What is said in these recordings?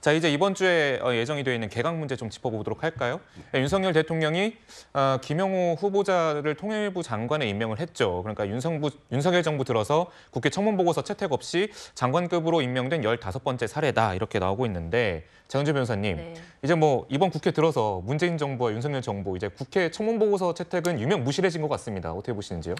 자 이제 이번 주에 어, 예정이 되어 있는 개각 문제 좀 짚어보도록 할까요? 네, 윤석열 대통령이 어, 김영호 후보자를 통일부 장관에 임명을 했죠. 그러니까 윤성부, 윤석열 정부 들어서 국회 청문보고서 채택 없이 장관급으로 임명된 열다섯 번째 사례다 이렇게 나오고 있는데 장은주 변호사님 네. 이제 뭐 이번 국회 들어서 문재인 정부와 윤석열 정부 이제 국회 청문보고서 채택은 유명 무실해진 것 같습니다. 어떻게 보시는지요?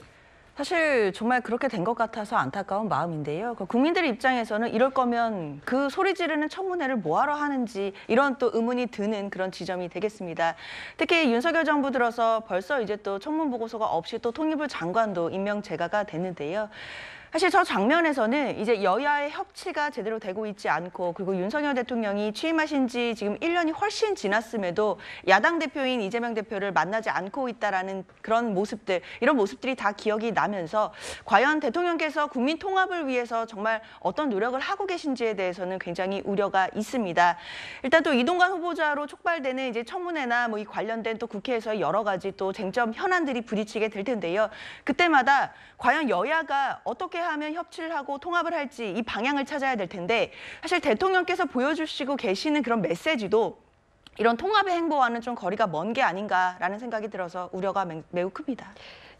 사실 정말 그렇게 된 것 같아서 안타까운 마음인데요. 그 국민들 입장에서는 이럴 거면 그 소리 지르는 청문회를 뭐하러 하는지 이런 또 의문이 드는 그런 지점이 되겠습니다. 특히 윤석열 정부 들어서 벌써 이제 또 청문 보고서가 없이 또 통일부 장관도 임명 제가가 됐는데요. 사실 저 장면에서는 이제 여야의 협치가 제대로 되고 있지 않고 그리고 윤석열 대통령이 취임하신 지 지금 1년이 훨씬 지났음에도 야당 대표인 이재명 대표를 만나지 않고 있다라는 그런 모습들 이런 모습들이 다 기억이 나면서 과연 대통령께서 국민 통합을 위해서 정말 어떤 노력을 하고 계신지에 대해서는 굉장히 우려가 있습니다. 일단 또 이동관 후보자로 촉발되는 이제 청문회나 뭐 이 관련된 또 국회에서 여러 가지 또 쟁점 현안들이 부딪히게 될 텐데요. 그때마다 과연 여야가 어떻게 어떻게 하면 협치를 하고 통합을 할지 이 방향을 찾아야 될 텐데 사실 대통령께서 보여주시고 계시는 그런 메시지도 이런 통합의 행보와는 좀 거리가 먼 게 아닌가라는 생각이 들어서 우려가 매우 큽니다.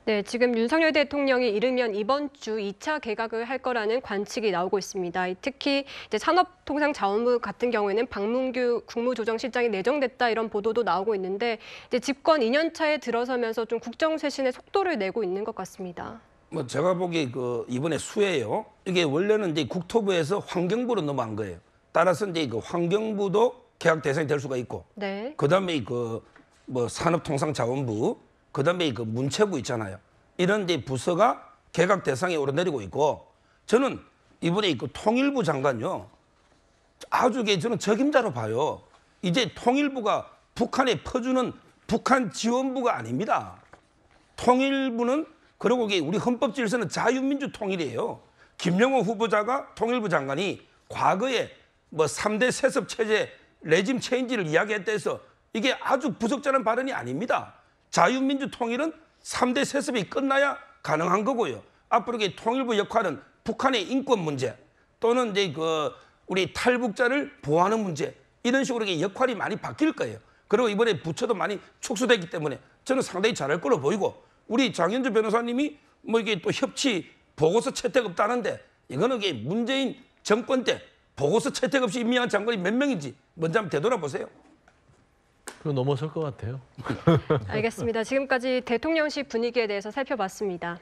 네, 지금 윤석열 대통령이 이르면 이번 주 2차 개각을 할 거라는 관측이 나오고 있습니다. 특히 이제 산업통상자원부 같은 경우에는 박문규 국무조정실장이 내정됐다 이런 보도도 나오고 있는데 이제 집권 2년 차에 들어서면서 좀 국정 쇄신의 속도를 내고 있는 것 같습니다. 뭐 제가 보기에 그 이번에 수해요. 이게 원래는 이제 국토부에서 환경부로 넘어간 거예요. 따라서 이제 그 환경부도 계약 대상이 될 수가 있고, 네. 그다음에 그 뭐 산업통상자원부, 그다음에 그 문체부 있잖아요. 이런 데 부서가 계약 대상에 오르내리고 있고, 저는 이번에 그 통일부 장관요. 아주 게 저는 적임자로 봐요. 이제 통일부가 북한에 퍼주는 북한 지원부가 아닙니다. 통일부는 그러고 우리 헌법 질서는 자유민주 통일이에요. 김영호 후보자가 통일부 장관이 과거에 뭐 3대 세습 체제 레짐 체인지를 이야기했다 해서 이게 아주 부적절한 발언이 아닙니다. 자유민주 통일은 3대 세습이 끝나야 가능한 거고요. 앞으로 통일부 역할은 북한의 인권 문제 또는 이제 그 우리 탈북자를 보호하는 문제 이런 식으로 역할이 많이 바뀔 거예요. 그리고 이번에 부처도 많이 축소됐기 때문에 저는 상당히 잘할 걸로 보이고 우리 장현주 변호사님이 뭐 이게 또 협치 보고서 채택 없다는데 이거는 이게 문재인 정권 때 보고서 채택 없이 임명한 장관이 몇 명인지 먼저 한번 되돌아보세요. 그 넘어설 것 같아요. 알겠습니다. 지금까지 대통령실 분위기에 대해서 살펴봤습니다.